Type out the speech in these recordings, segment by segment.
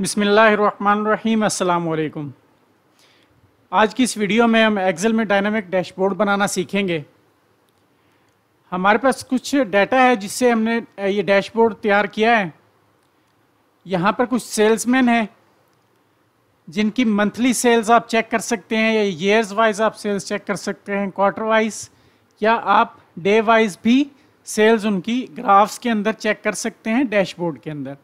बिसमीम् अल्लाम आज की इस वीडियो में हम एक्सेल में डायनामिक डैशबोर्ड बनाना सीखेंगे हमारे पास कुछ डाटा है जिससे हमने ये डैशबोर्ड तैयार किया है यहाँ पर कुछ सेल्समैन हैं जिनकी मंथली सेल्स आप चेक कर सकते हैं या ईयर्स वाइज आप सेल्स चेक कर सकते हैं क्वार्टर वाइज या आप डे वाइज भी सेल्स उनकी ग्राफ्स के अंदर चेक कर सकते हैं डैशबोर्ड के अंदर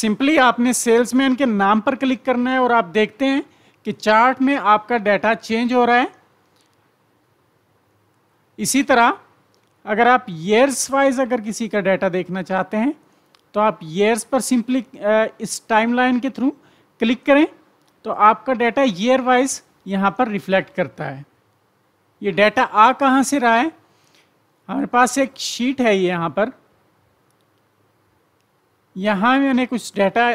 सिंपली आपने सेल्समैन के नाम पर क्लिक करना है और आप देखते हैं कि चार्ट में आपका डाटा चेंज हो रहा है इसी तरह अगर आप ईयर्स वाइज अगर किसी का डाटा देखना चाहते हैं तो आप ईयर्स पर सिंपली इस टाइमलाइन के थ्रू क्लिक करें तो आपका डाटा ईयर वाइज यहाँ पर रिफ्लेक्ट करता है ये डाटा आ कहाँ से रहा है हमारे पास एक शीट है यहाँ पर यहाँ मैंने कुछ डाटा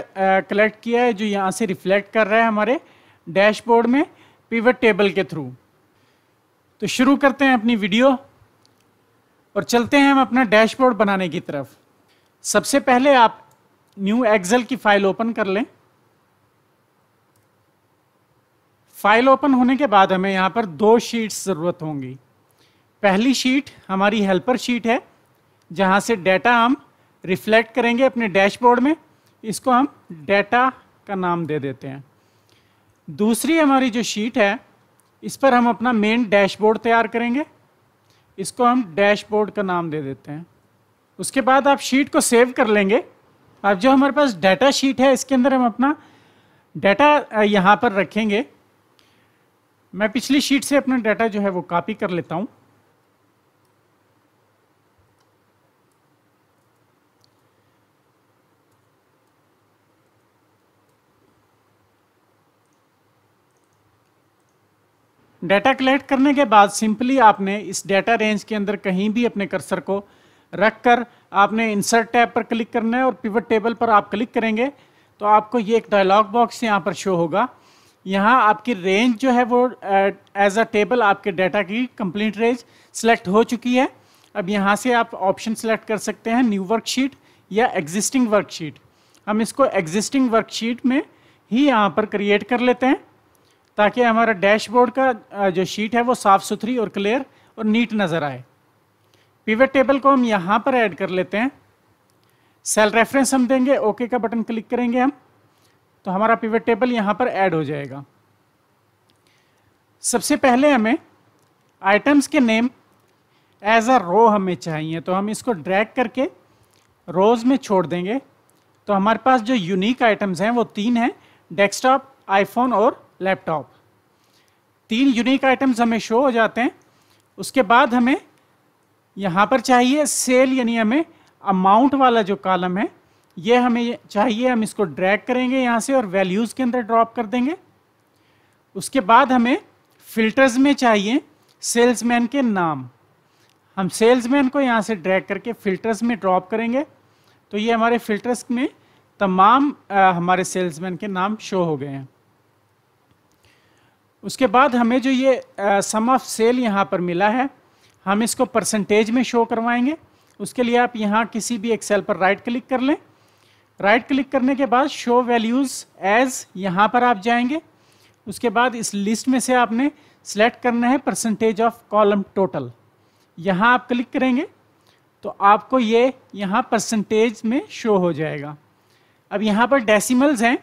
कलेक्ट किया है जो यहाँ से रिफ्लेक्ट कर रहा है हमारे डैशबोर्ड में पिवट टेबल के थ्रू तो शुरू करते हैं अपनी वीडियो और चलते हैं हम अपना डैशबोर्ड बनाने की तरफ सबसे पहले आप न्यू एक्सेल की फाइल ओपन कर लें फाइल ओपन होने के बाद हमें यहाँ पर दो शीट्स ज़रूरत होंगी पहली शीट हमारी हेल्पर शीट है जहाँ से डाटा हम रिफ्लेक्ट करेंगे अपने डैशबोर्ड में इसको हम डेटा का नाम दे देते हैं दूसरी हमारी जो शीट है इस पर हम अपना मेन डैशबोर्ड तैयार करेंगे इसको हम डैशबोर्ड का नाम दे देते हैं उसके बाद आप शीट को सेव कर लेंगे अब जो हमारे पास डाटा शीट है इसके अंदर हम अपना डाटा यहाँ पर रखेंगे मैं पिछली शीट से अपना डाटा जो है वो कॉपी कर लेता हूँ डाटा कलेक्ट करने के बाद सिंपली आपने इस डाटा रेंज के अंदर कहीं भी अपने कर्सर को रख कर आपने इंसर्ट टैब पर क्लिक करना है और पिवट टेबल पर आप क्लिक करेंगे तो आपको ये एक डायलॉग बॉक्स यहाँ पर शो होगा यहाँ आपकी रेंज जो है वो एज अ टेबल आपके डाटा की कंप्लीट रेंज सेलेक्ट हो चुकी है अब यहाँ से आप ऑप्शन सेलेक्ट कर सकते हैं न्यू वर्कशीट या एग्जिस्टिंग वर्कशीट हम इसको एग्जिस्टिंग वर्कशीट में ही यहाँ पर क्रिएट कर लेते हैं ताकि हमारा डैशबोर्ड का जो शीट है वो साफ़ सुथरी और क्लियर और नीट नज़र आए पिवट टेबल को हम यहाँ पर ऐड कर लेते हैं सेल रेफरेंस हम देंगे ओके का बटन क्लिक करेंगे हम तो हमारा पिवट टेबल यहाँ पर ऐड हो जाएगा सबसे पहले हमें आइटम्स के नेम एज अ रो हमें चाहिए तो हम इसको ड्रैग करके रोज़ में छोड़ देंगे तो हमारे पास जो यूनिक आइटम्स हैं वो तीन हैं डेस्कटॉप आईफोन और लैपटॉप तीन यूनिक आइटम्स हमें शो हो जाते हैं उसके बाद हमें यहाँ पर चाहिए सेल यानी हमें अमाउंट वाला जो कॉलम है ये हमें चाहिए हम इसको ड्रैग करेंगे यहाँ से और वैल्यूज़ के अंदर ड्रॉप कर देंगे उसके बाद हमें फ़िल्टर्स में चाहिए सेल्समैन के नाम हम सेल्समैन को यहाँ से ड्रैग करके फ़िल्टर्स में ड्रॉप करेंगे तो ये हमारे फ़िल्टर्स में तमाम आ, हमारे सेल्समैन के नाम शो हो गए हैं उसके बाद हमें जो ये सम ऑफ सेल यहाँ पर मिला है हम इसको परसेंटेज में शो करवाएंगे उसके लिए आप यहाँ किसी भी एक्सेल पर राइट क्लिक कर लें राइट क्लिक करने के बाद शो वैल्यूज़ एज यहाँ पर आप जाएंगे उसके बाद इस लिस्ट में से आपने सेलेक्ट करना है परसेंटेज ऑफ कॉलम टोटल यहाँ आप क्लिक करेंगे तो आपको ये यहाँ परसेंटेज में शो हो जाएगा अब यहाँ पर डेसिमल्स हैं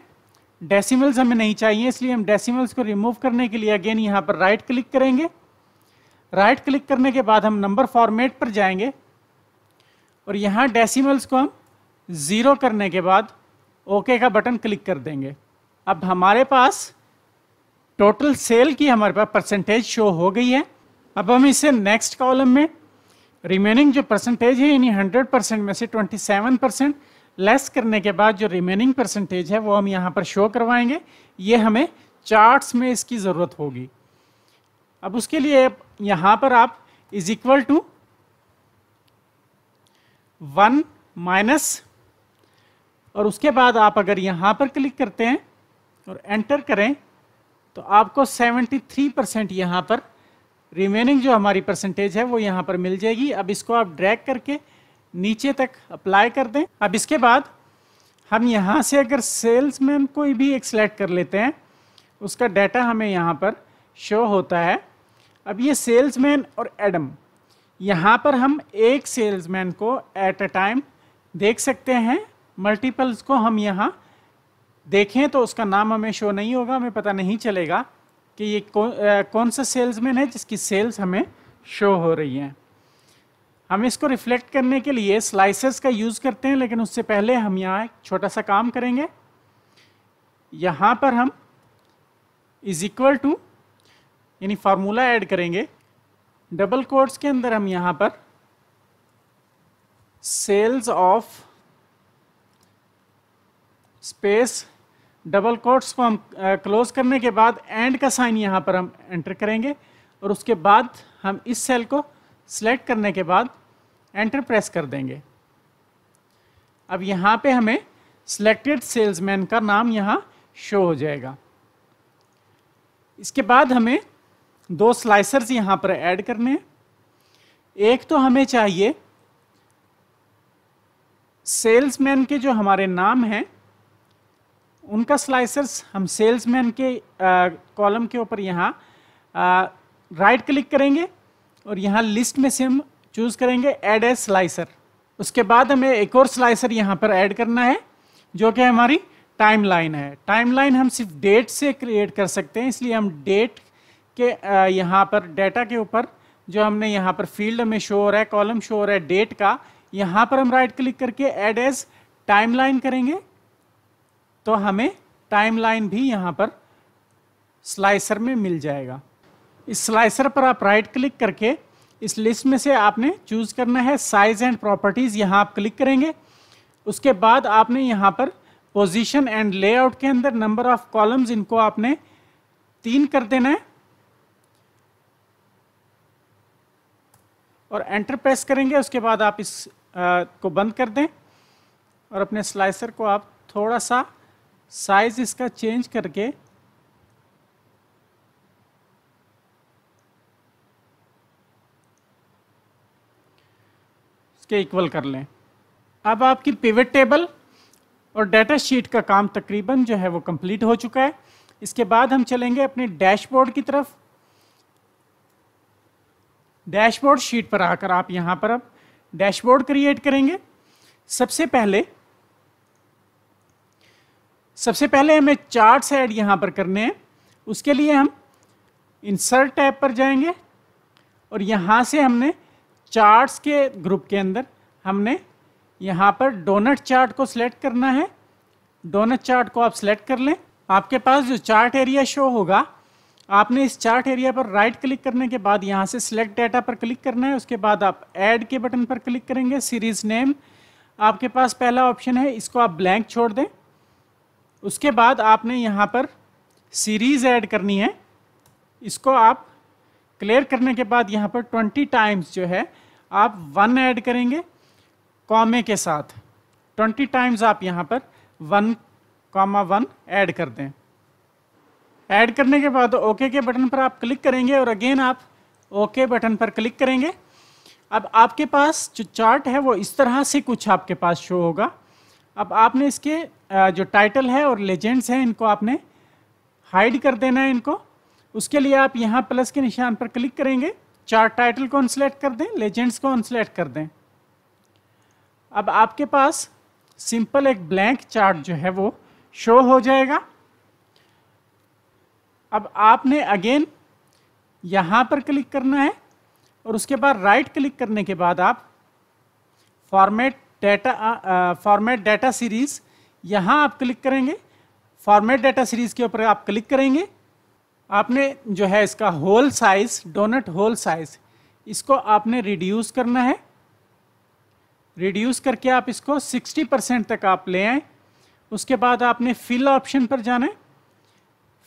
डेसिमल्स हमें नहीं चाहिए इसलिए हम डेसिमल्स को रिमूव करने के लिए अगेन यहाँ पर राइट right क्लिक करेंगे राइट right क्लिक करने के बाद हम नंबर फॉर्मेट पर जाएंगे और यहाँ डेसिमल्स को हम ज़ीरो करने के बाद ओके okay का बटन क्लिक कर देंगे अब हमारे पास टोटल सेल की हमारे पास परसेंटेज शो हो गई है अब हम इसे नेक्स्ट कॉलम में रिमेनिंग जो परसेंटेज है यानी 100 परसेंट में से 27 परसेंट लेस करने के बाद जो रिमेनिंग परसेंटेज है वो हम यहाँ पर शो करवाएंगे ये हमें चार्ट्स में इसकी ज़रूरत होगी अब उसके लिए यहाँ पर आप is equal to one minus और उसके बाद आप अगर यहाँ पर क्लिक करते हैं और एंटर करें तो आपको 73 परसेंट यहाँ पर रिमेनिंग जो हमारी परसेंटेज है वो यहाँ पर मिल जाएगी अब इसको आप ड्रैग करके नीचे तक अप्लाई कर दें अब इसके बाद हम यहाँ से अगर सेल्स मैन कोई भी एक सिलेक्ट कर लेते हैं उसका डाटा हमें यहाँ पर शो होता है अब ये सेल्समैन और एडम यहाँ पर हम एक सेल्समैन को एट अ टाइम देख सकते हैं मल्टीपल्स को हम यहाँ देखें तो उसका नाम हमें शो नहीं होगा हमें पता नहीं चलेगा कि ये कौ, आ, कौन सा सेल्समैन है जिसकी सेल्स हमें शो हो रही हैं हम इसको रिफ्लेक्ट करने के लिए स्लाइसेस का यूज़ करते हैं लेकिन उससे पहले हम यहाँ एक छोटा सा काम करेंगे यहाँ पर हम इज इक्वल टू यानी फार्मूला ऐड करेंगे डबल कोट्स के अंदर हम यहाँ पर sales of space double quotes को हम क्लोज करने के बाद एंड का साइन यहाँ पर हम एंटर करेंगे और उसके बाद हम इस सेल को सेलेक्ट करने के बाद एंटर प्रेस कर देंगे अब यहाँ पे हमें सेलेक्टेड सेल्समैन का नाम यहाँ शो हो जाएगा इसके बाद हमें दो स्लाइसर्स यहाँ पर ऐड करने हैं एक तो हमें चाहिए सेल्समैन के जो हमारे नाम हैं उनका स्लाइसर्स हम सेल्समैन के कॉलम के ऊपर यहाँ राइट क्लिक करेंगे और यहाँ लिस्ट में से हम चूज़ करेंगे ऐड ए स्लाइसर उसके बाद हमें एक और स्लाइसर यहाँ पर ऐड करना है जो कि हमारी टाइम लाइन है टाइम लाइन हम सिर्फ डेट से क्रिएट कर सकते हैं इसलिए हम डेट के यहाँ पर डेटा के ऊपर जो हमने यहाँ पर फील्ड में शो हो रहा है कॉलम शो हो रहा है डेट का यहाँ पर हम राइट क्लिक करके एड एज टाइम लाइन करेंगे तो हमें टाइम लाइन भी यहाँ पर स्लाइसर में मिल जाएगा इस स्लाइसर पर आप राइट क्लिक करके इस लिस्ट में से आपने चूज़ करना है साइज़ एंड प्रॉपर्टीज़ यहाँ आप क्लिक करेंगे उसके बाद आपने यहाँ पर पोजीशन एंड लेआउट के अंदर नंबर ऑफ कॉलम्स इनको आपने तीन कर देना है और एंटर प्रेस करेंगे उसके बाद आप इस आ, को बंद कर दें और अपने स्लाइसर को आप थोड़ा सा साइज़ इसका चेंज करके के इक्वल कर लें अब आपकी पिवट टेबल और डाटा शीट का काम तकरीबन जो है वो कंप्लीट हो चुका है इसके बाद हम चलेंगे अपने डैशबोर्ड की तरफ डैशबोर्ड शीट पर आकर आप यहाँ पर अब डैशबोर्ड क्रिएट करेंगे सबसे पहले सबसे पहले हमें चार्ट्स ऐड यहाँ पर करने हैं उसके लिए हम इंसर्ट टैब पर जाएंगे और यहाँ से हमने चार्ट्स के ग्रुप के अंदर हमने यहाँ पर डोनट चार्ट को सिलेक्ट करना है डोनट चार्ट को आप सिलेक्ट कर लें आपके पास जो चार्ट एरिया शो होगा आपने इस चार्ट एरिया पर राइट क्लिक करने के बाद यहाँ से सिलेक्ट डाटा पर क्लिक करना है उसके बाद आप ऐड के बटन पर क्लिक करेंगे सीरीज़ नेम आपके पास पहला ऑप्शन है इसको आप ब्लैंक छोड़ दें उसके बाद आपने यहाँ पर सीरीज़ ऐड करनी है इसको आप क्लियर करने के बाद यहाँ पर ट्वेंटी टाइम्स जो है आप वन ऐड करेंगे कॉमे के साथ ट्वेंटी टाइम्स आप यहाँ पर वन कॉमा वन ऐड कर दें ऐड करने के बाद ओके के बटन पर आप क्लिक करेंगे और अगेन आप ओके बटन पर क्लिक करेंगे अब आपके पास जो चार्ट है वो इस तरह से कुछ आपके पास शो होगा अब आपने इसके जो टाइटल है और लेजेंड्स हैं इनको आपने हाइड कर देना है इनको उसके लिए आप यहाँ प्लस के निशान पर क्लिक करेंगे चार्ट टाइटल को अनसेलेक्ट कर दें लेजेंड्स को अनसेलेक्ट कर दें अब आपके पास सिंपल एक ब्लैंक चार्ट जो है वो शो हो जाएगा अब आपने अगेन यहाँ पर क्लिक करना है और उसके बाद राइट क्लिक करने के बाद आप format data format data series यहाँ आप क्लिक करेंगे फॉर्मेट डेटा सीरीज़ के ऊपर आप क्लिक करेंगे आपने जो है इसका hole size donut hole size इसको आपने रिड्यूस करना है रिड्यूस करके आप इसको 60 परसेंट तक आप ले आए उसके बाद आपने फिल ऑप्शन पर जाना है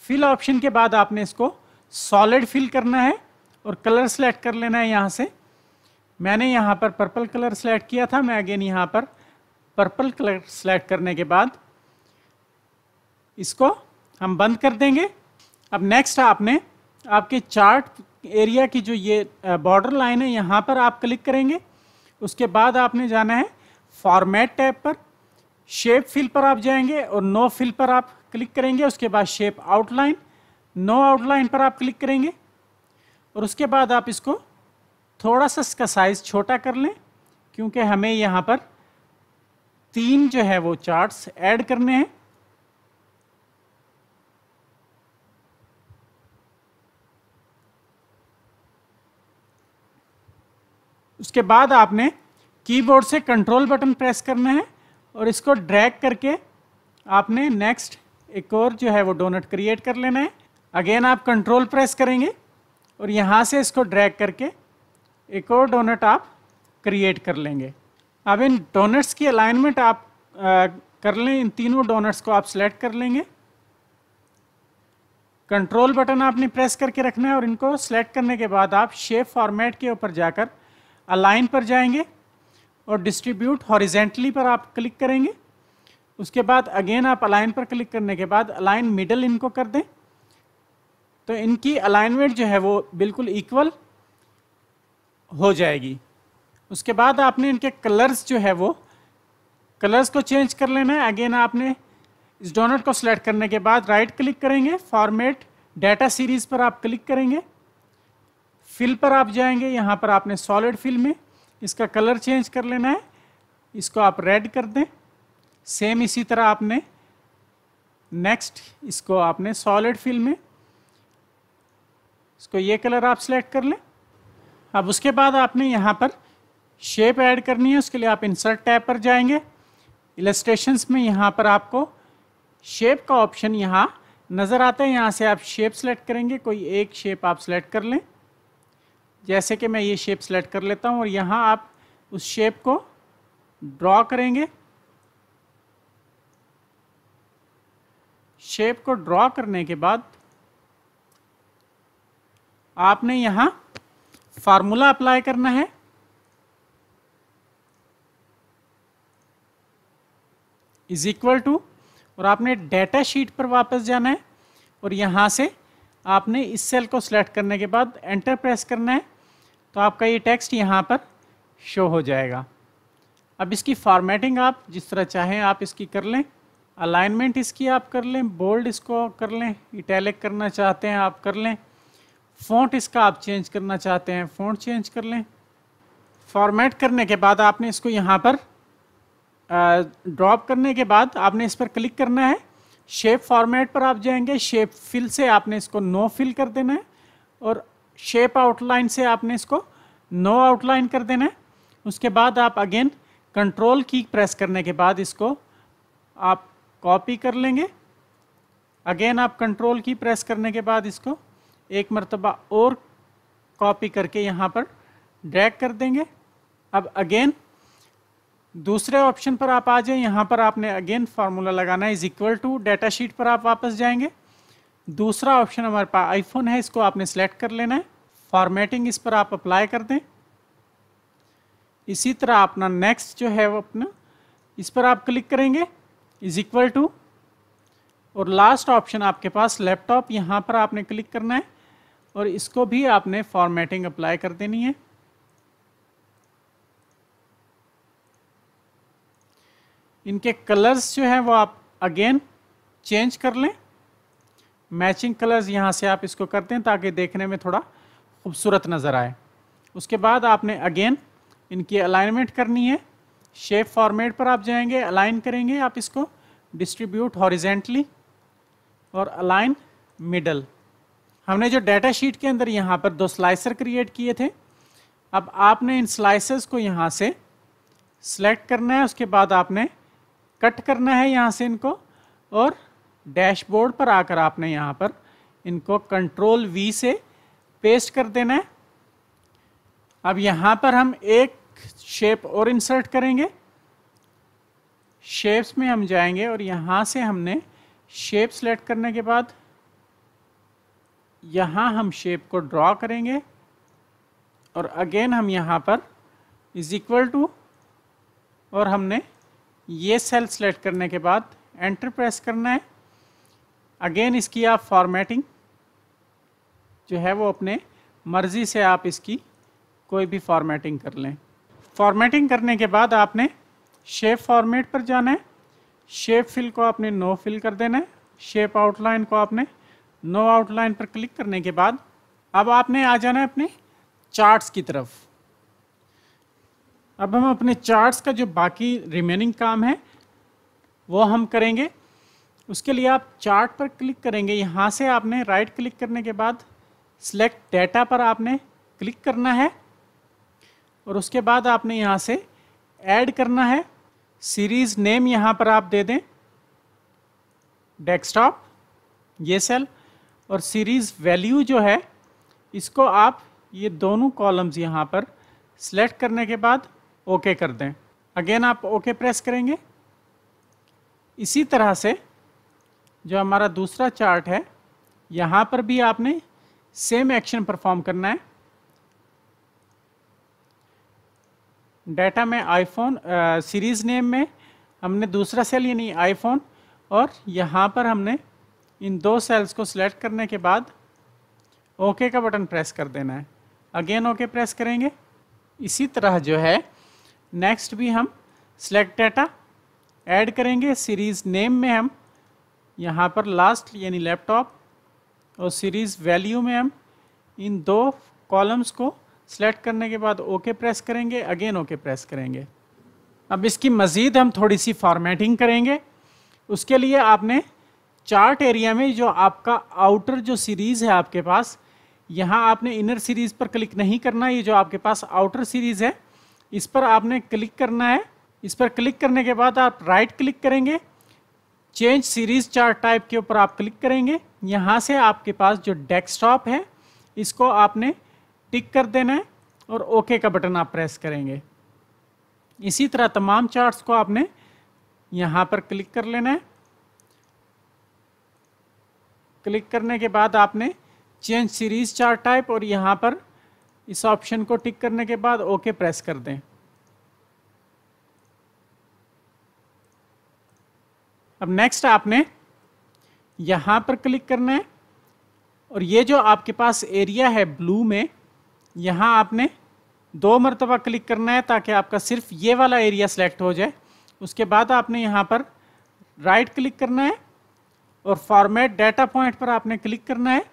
फिल ऑप्शन के बाद आपने इसको सॉलिड फिल करना है और कलर सेलेक्ट कर लेना है यहाँ से मैंने यहाँ पर पर्पल कलर सेलेक्ट किया था मैं अगेन यहाँ पर पर्पल कलर सेलेक्ट करने के बाद इसको हम बंद कर देंगे अब नेक्स्ट आपने आपके चार्ट एरिया की जो ये बॉर्डर लाइन है यहाँ पर आप क्लिक करेंगे उसके बाद आपने जाना है फॉर्मेट टैब पर शेप फिल पर आप जाएंगे और नो फिल पर आप क्लिक करेंगे उसके बाद शेप आउटलाइन नो आउटलाइन पर आप क्लिक करेंगे और उसके बाद आप इसको थोड़ा सा इसका साइज़ छोटा कर लें क्योंकि हमें यहाँ पर तीन जो है वो चार्ट्स ऐड करने हैं उसके बाद आपने कीबोर्ड से कंट्रोल बटन प्रेस करना है और इसको ड्रैग करके आपने नेक्स्ट एक और जो है वो डोनट क्रिएट कर लेना है अगेन आप कंट्रोल प्रेस करेंगे और यहाँ से इसको ड्रैग करके एक और डोनट आप क्रिएट कर लेंगे अब इन डोनट्स की अलाइनमेंट आप आ, कर लें इन तीनों डोनट्स को आप सेलेक्ट कर लेंगे कंट्रोल बटन आपने प्रेस करके रखना है और इनको सेलेक्ट करने के बाद आप शेप फॉर्मेट के ऊपर जाकर अलाइन पर जाएंगे और डिस्ट्रीब्यूट हॉरिजेंटली पर आप क्लिक करेंगे उसके बाद अगेन आप अलाइन पर क्लिक करने के बाद अलाइन मिडल इनको कर दें तो इनकी अलाइनमेंट जो है वो बिल्कुल इक्वल हो जाएगी उसके बाद आपने इनके कलर्स जो है वो कलर्स को चेंज कर लेना है अगेन आपने इस डोनट को सिलेक्ट करने के बाद राइट क्लिक करेंगे फॉर्मेट डाटा सीरीज़ पर आप क्लिक करेंगे फिल पर आप जाएंगे यहाँ पर आपने सॉलिड फिल में इसका कलर चेंज कर लेना है इसको आप रेड कर दें सेम इसी तरह आपने नेक्स्ट इसको आपने सॉलिड फिल में इसको ये कलर आप सेलेक्ट कर लें अब उसके बाद आपने यहाँ पर शेप ऐड करनी है उसके लिए आप इंसर्ट टैब पर जाएंगे इलेस्टेशंस में यहाँ पर आपको शेप का ऑप्शन यहाँ नज़र आता है यहाँ से आप शेप सेलेक्ट करेंगे कोई एक शेप आप सेलेक्ट कर लें जैसे कि मैं ये शेप सेलेक्ट कर लेता हूँ और यहाँ आप उस शेप को ड्रॉ करेंगे शेप को ड्रॉ करने के बाद आपने यहाँ फार्मूला अप्लाई करना है इज इक्वल टू और आपने डेटा शीट पर वापस जाना है और यहाँ से आपने इस सेल को सिलेक्ट करने के बाद एंटर प्रेस करना है तो आपका ये टेक्स्ट यहाँ पर शो हो जाएगा अब इसकी फॉर्मेटिंग आप जिस तरह चाहें आप इसकी कर लें अलाइनमेंट इसकी आप कर लें बोल्ड इसको कर लें इटैलिक करना चाहते हैं आप कर लें फ़ॉन्ट इसका आप चेंज करना चाहते हैं फ़ॉन्ट चेंज कर लें फॉर्मेट करने के बाद आपने इसको यहाँ पर ड्रॉप करने के बाद आपने इस पर क्लिक करना है शेप फॉर्मेट पर आप जाएंगे शेप फिल से आपने इसको नो फिल कर देना है और शेप आउटलाइन से आपने इसको नो आउटलाइन कर देना है उसके बाद आप अगेन कंट्रोल की प्रेस करने के बाद इसको आप कॉपी कर लेंगे अगेन आप कंट्रोल की प्रेस करने के बाद इसको एक मरतबा और कॉपी करके यहाँ पर ड्रैग कर देंगे अब अगेन दूसरे ऑप्शन पर आप आ जाए यहाँ पर आपने अगेन फार्मूला लगाना है is equal to data sheet पर आप वापस जाएंगे दूसरा ऑप्शन हमारे पास आईफोन है इसको आपने सेलेक्ट कर लेना है फॉर्मेटिंग इस पर आप अप्लाई कर दें इसी तरह अपना नेक्स्ट जो है वो अपना इस पर आप क्लिक करेंगे इज इक्वल टू और लास्ट ऑप्शन आपके पास लैपटॉप यहाँ पर आपने क्लिक करना है और इसको भी आपने फॉर्मेटिंग अप्लाई कर देनी है इनके कलर्स जो हैं वो आप अगेन चेंज कर लें मैचिंग कलर्स यहाँ से आप इसको करते हैं ताकि देखने में थोड़ा खूबसूरत नज़र आए उसके बाद आपने अगेन इनकी अलाइनमेंट करनी है शेप फॉर्मेट पर आप जाएंगे अलाइन करेंगे आप इसको डिस्ट्रीब्यूट हॉरिजेंटली और अलाइन मिडल हमने जो डाटा शीट के अंदर यहाँ पर दो स्लाइसर क्रिएट किए थे अब आपने इन स्लाइसेस को यहाँ से सेलेक्ट करना है उसके बाद आपने कट करना है यहाँ से इनको और डैशबोर्ड पर आकर आपने यहाँ पर इनको कंट्रोल वी से पेस्ट कर देना है अब यहाँ पर हम एक शेप और इंसर्ट करेंगे शेप्स में हम जाएंगे और यहाँ से हमने शेप सेलेक्ट करने के बाद यहाँ हम शेप को ड्रॉ करेंगे और अगेन हम यहाँ पर इज़ इक्वल टू और हमने ये सेल सेलेक्ट करने के बाद एंटर प्रेस करना है अगेन इसकी आप फॉर्मेटिंग जो है वो अपने मर्ज़ी से आप इसकी कोई भी फॉर्मेटिंग कर लें फॉर्मेटिंग करने के बाद आपने शेप फॉर्मेट पर जाना है शेप फिल को आपने नो फिल कर देना है शेप आउटलाइन को आपने नो आउटलाइन पर क्लिक करने के बाद अब आपने आ जाना है अपने चार्ट्स की तरफ अब हम अपने चार्ट्स का जो बाकी रिमेनिंग काम है वो हम करेंगे उसके लिए आप चार्ट पर क्लिक करेंगे यहाँ से आपने राइट क्लिक करने के बाद सिलेक्ट डेटा पर आपने क्लिक करना है और उसके बाद आपने यहाँ से ऐड करना है सीरीज़ नेम यहाँ पर आप दे दें डेस्कटॉप ये सेल और सीरीज़ वैल्यू जो है इसको आप ये दोनों कॉलम्स यहाँ पर सिलेक्ट करने के बाद ओके कर दें अगेन आप ओके प्रेस करेंगे इसी तरह से जो हमारा दूसरा चार्ट है यहाँ पर भी आपने सेम एक्शन परफॉर्म करना है डाटा में आईफोन सीरीज़ नेम में हमने दूसरा सेल यानी आईफोन और यहाँ पर हमने इन दो सेल्स को सिलेक्ट करने के बाद ओके okay का बटन प्रेस कर देना है अगेन ओके okay प्रेस करेंगे इसी तरह जो है नेक्स्ट भी हम सिलेक्ट डाटा ऐड करेंगे सीरीज़ नेम में हम यहाँ पर लास्ट यानी लैपटॉप और सीरीज़ वैल्यू में हम इन दो कॉलम्स को सिलेक्ट करने के बाद ओके प्रेस करेंगे अगेन ओके प्रेस करेंगे अब इसकी मज़ीद हम थोड़ी सी फॉर्मेटिंग करेंगे उसके लिए आपने चार्ट एरिया में जो आपका आउटर जो सीरीज़ है आपके पास यहाँ आपने इनर सीरीज़ पर क्लिक नहीं करना ये जो आपके पास आउटर सीरीज़ है इस पर आपने क्लिक करना है इस पर क्लिक करने के बाद आप राइट क्लिक करेंगे चेंज सीरीज चार्ट टाइप के ऊपर आप क्लिक करेंगे यहाँ से आपके पास जो डेस्कटॉप है इसको आपने टिक कर देना है और ओके का बटन आप प्रेस करेंगे इसी तरह तमाम चार्ट्स को आपने यहाँ पर क्लिक कर लेना है क्लिक करने के बाद आपने चेंज सीरीज चार्ट टाइप और यहाँ पर इस ऑप्शन को टिक करने के बाद ओके प्रेस कर दें अब नेक्स्ट आपने यहाँ पर क्लिक करना है और ये जो आपके पास एरिया है ब्लू में यहाँ आपने दो मरतबा क्लिक करना है ताकि आपका सिर्फ ये वाला एरिया सेलेक्ट हो जाए उसके बाद आपने यहाँ पर राइट क्लिक करना है और फॉर्मेट डाटा पॉइंट पर आपने क्लिक करना है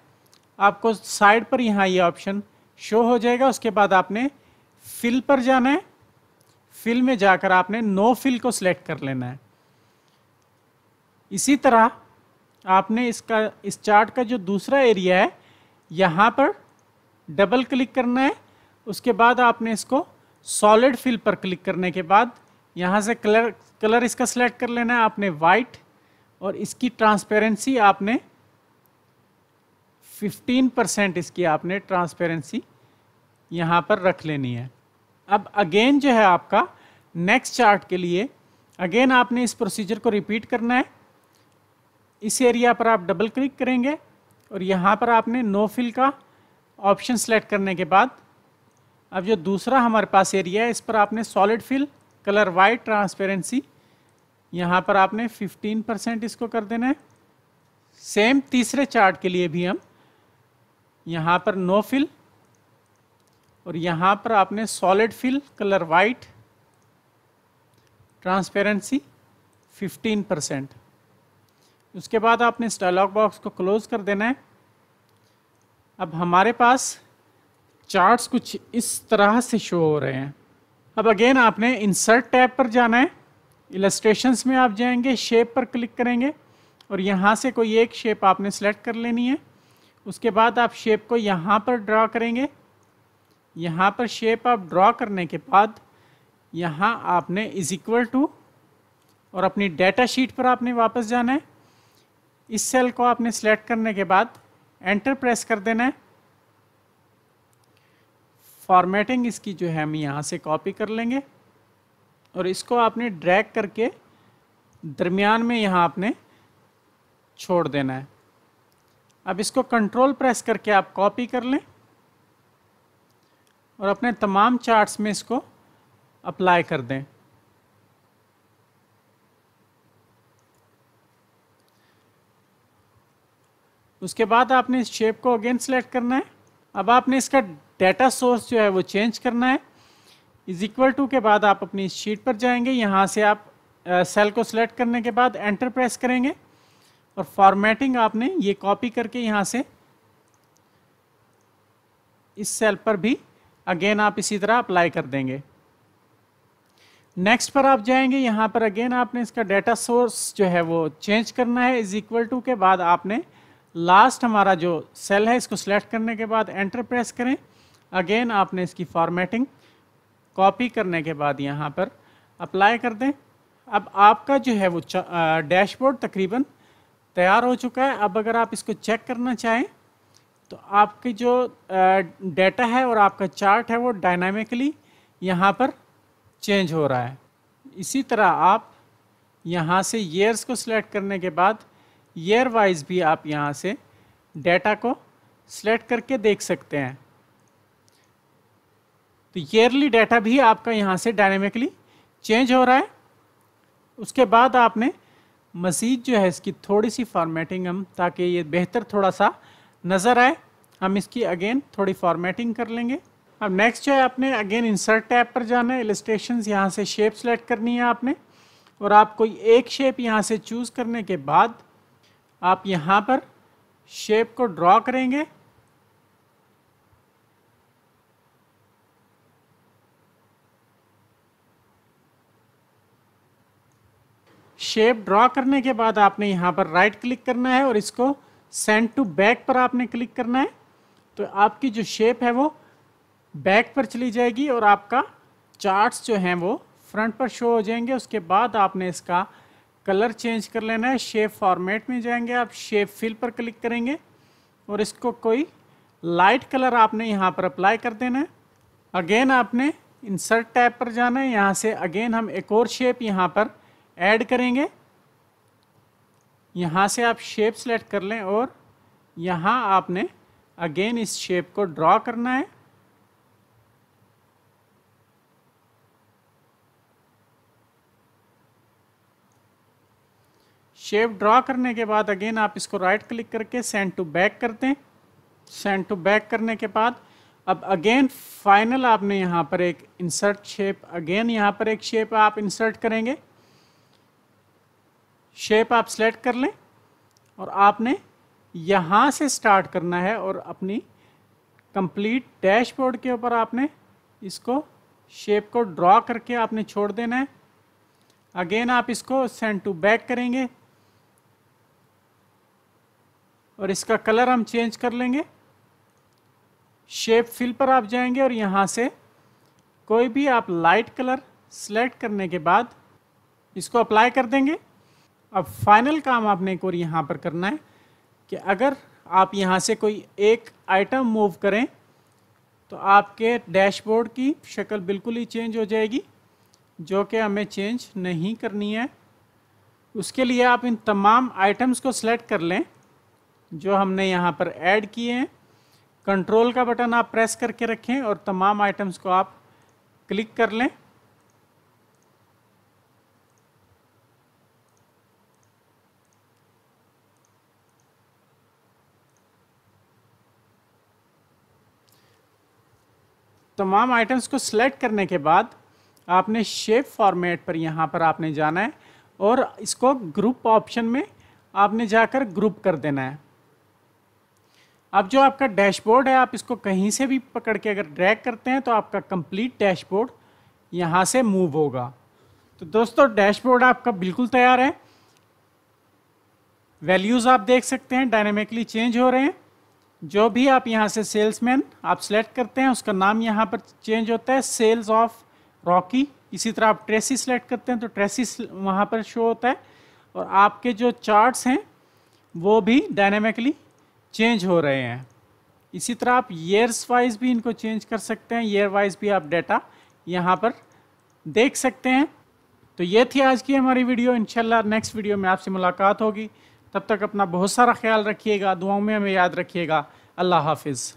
आपको साइड पर यहाँ ये यह ऑप्शन शो हो जाएगा उसके बाद आपने फिल पर जाना है फिल में जाकर आपने नो फिल को सिलेक्ट कर लेना है इसी तरह आपने इसका इस चार्ट का जो दूसरा एरिया है यहाँ पर डबल क्लिक करना है उसके बाद आपने इसको सॉलिड फिल पर क्लिक करने के बाद यहाँ से कलर कलर इसका सिलेक्ट कर लेना है आपने वाइट और इसकी ट्रांसपेरेंसी आपने 15 परसेंट इसकी आपने ट्रांसपेरेंसी यहाँ पर रख लेनी है अब अगेन जो है आपका नेक्स्ट चार्ट के लिए अगेन आपने इस प्रोसीजर को रिपीट करना है इस एरिया पर आप डबल क्लिक करेंगे और यहाँ पर आपने नो फिल का ऑप्शन सेलेक्ट करने के बाद अब जो दूसरा हमारे पास एरिया है इस पर आपने solid fill colour white transparency यहाँ पर आपने 15 परसेंट इसको कर देना है सेम तीसरे चार्ट के लिए भी हम यहाँ पर नो फिल और यहाँ पर आपने solid fill colour white transparency 15 percent उसके बाद आपने इस डायलॉग बॉक्स को क्लोज़ कर देना है अब हमारे पास चार्ट्स कुछ इस तरह से शो हो रहे हैं अब अगेन आपने इंसर्ट टैब पर जाना है इलस्ट्रेशंस में आप जाएंगे शेप पर क्लिक करेंगे और यहाँ से कोई एक शेप आपने सेलेक्ट कर लेनी है उसके बाद आप शेप को यहाँ पर ड्रा करेंगे यहाँ पर शेप आप ड्रा करने के बाद यहाँ आपने इज़ इक्वल टू और अपनी डेटा शीट पर आपने वापस जाना है इस सेल को आपने सेलेक्ट करने के बाद एंटर प्रेस कर देना है फॉर्मेटिंग इसकी जो है हम यहाँ से कॉपी कर लेंगे और इसको आपने ड्रैग करके दरमियान में यहाँ आपने छोड़ देना है अब इसको कंट्रोल प्रेस करके आप कॉपी कर लें और अपने तमाम चार्ट्स में इसको अप्लाई कर दें उसके बाद आपने इस शेप को अगेन सेलेक्ट करना है अब आपने इसका डाटा सोर्स जो है वो चेंज करना है इज इक्वल टू के बाद आप अपनी शीट पर जाएंगे यहाँ से आप सेल को सिलेक्ट करने के बाद एंटर प्रेस करेंगे और फॉर्मेटिंग आपने ये कॉपी करके यहाँ से इस सेल पर भी अगेन आप इसी तरह अप्लाई कर देंगे नेक्स्ट पर आप जाएंगे यहाँ पर अगेन आपने इसका डाटा सोर्स जो है वो चेंज करना है इज इक्वल टू के बाद आपने लास्ट हमारा जो सेल है इसको सिलेक्ट करने के बाद एंटर प्रेस करें अगेन आपने इसकी फॉर्मेटिंग कॉपी करने के बाद यहाँ पर अप्लाई कर दें अब आपका जो है वो डैशबोर्ड तकरीबन तैयार हो चुका है अब अगर आप इसको चेक करना चाहें तो आपकी जो डेटा है और आपका चार्ट है वो डायनामिकली यहाँ पर चेंज हो रहा है इसी तरह आप यहाँ से ईयर्स को सिलेक्ट करने के बाद ईयर वाइज भी आप यहाँ से डेटा को सिलेक्ट करके देख सकते हैं तो ईयरली डाटा भी आपका यहाँ से डायनेमिकली चेंज हो रहा है उसके बाद आपने मज़ीद जो है इसकी थोड़ी सी फॉर्मेटिंग हम ताकि ये बेहतर थोड़ा सा नज़र आए हम इसकी अगेन थोड़ी फॉर्मेटिंग कर लेंगे अब नेक्स्ट जो है आपने अगेन इंसर्ट टैब पर जाना है इलस्ट्रेशन यहाँ से शेप सेलेक्ट करनी है आपने और आप कोई एक शेप यहाँ से चूज़ करने के बाद आप यहाँ पर शेप को ड्रॉ करेंगे शेप ड्रॉ करने के बाद आपने यहाँ पर राइट क्लिक करना है और इसको सेंड टू बैक पर आपने क्लिक करना है तो आपकी जो शेप है वो बैक पर चली जाएगी और आपका चार्ट्स जो हैं वो फ्रंट पर शो हो जाएंगे उसके बाद आपने इसका कलर चेंज कर लेना है शेप फॉर्मेट में जाएंगे आप शेप फिल पर क्लिक करेंगे और इसको कोई लाइट कलर आपने यहाँ पर अप्लाई कर देना है अगेन आपने इंसर्ट टैब पर जाना है यहाँ से अगेन हम एक और शेप यहाँ पर ऐड करेंगे यहाँ से आप शेप सेलेक्ट कर लें और यहाँ आपने अगेन इस शेप को ड्रॉ करना है शेप ड्रा करने के बाद अगेन आप इसको राइट क्लिक करके सेंड टू बैक करते हैं सेंड टू बैक करने के बाद अब अगेन फाइनल आपने यहाँ पर एक इंसर्ट शेप अगेन यहाँ पर एक शेप आप इंसर्ट करेंगे शेप आप सेलेक्ट कर लें और आपने यहाँ से स्टार्ट करना है और अपनी कंप्लीट डैशबोर्ड के ऊपर आपने इसको शेप को ड्रॉ करके आपने छोड़ देना है अगेन आप इसको सेंड टू बैक करेंगे और इसका कलर हम चेंज कर लेंगे शेप फिल पर आप जाएंगे और यहाँ से कोई भी आप लाइट कलर सेलेक्ट करने के बाद इसको अप्लाई कर देंगे अब फाइनल काम आपने एक और यहाँ पर करना है कि अगर आप यहाँ से कोई एक आइटम मूव करें तो आपके डैशबोर्ड की शक्ल बिल्कुल ही चेंज हो जाएगी जो कि हमें चेंज नहीं करनी है उसके लिए आप इन तमाम आइटम्स को सेलेक्ट कर लें जो हमने यहाँ पर ऐड किए हैं कंट्रोल का बटन आप प्रेस करके रखें और तमाम आइटम्स को आप क्लिक कर लें तमाम आइटम्स को सिलेक्ट करने के बाद आपने शेप फॉर्मेट पर यहाँ पर आपने जाना है और इसको ग्रुप ऑप्शन में आपने जाकर ग्रुप कर देना है अब जो आपका डैशबोर्ड है आप इसको कहीं से भी पकड़ के अगर ड्रैग करते हैं तो आपका कंप्लीट डैशबोर्ड यहाँ से मूव होगा तो दोस्तों डैशबोर्ड आपका बिल्कुल तैयार है वैल्यूज़ आप देख सकते हैं डायनेमिकली चेंज हो रहे हैं जो भी आप यहाँ से सेल्समैन आप सेलेक्ट करते हैं उसका नाम यहाँ पर चेंज होता है सेल्स ऑफ रॉकी इसी तरह आप ट्रेसी सेलेक्ट करते हैं तो ट्रेसी वहाँ पर शो होता है और आपके जो चार्ट्स हैं वो भी डायनेमिकली चेंज हो रहे हैं इसी तरह आप ईयर्स वाइज भी इनको चेंज कर सकते हैं ईयर वाइज भी आप डेटा यहाँ पर देख सकते हैं तो ये थी आज की हमारी वीडियो इनशाला नेक्स्ट वीडियो में आपसे मुलाकात होगी तब तक अपना बहुत सारा ख्याल रखिएगा दुआओं में हमें याद रखिएगा अल्लाह हाफिज़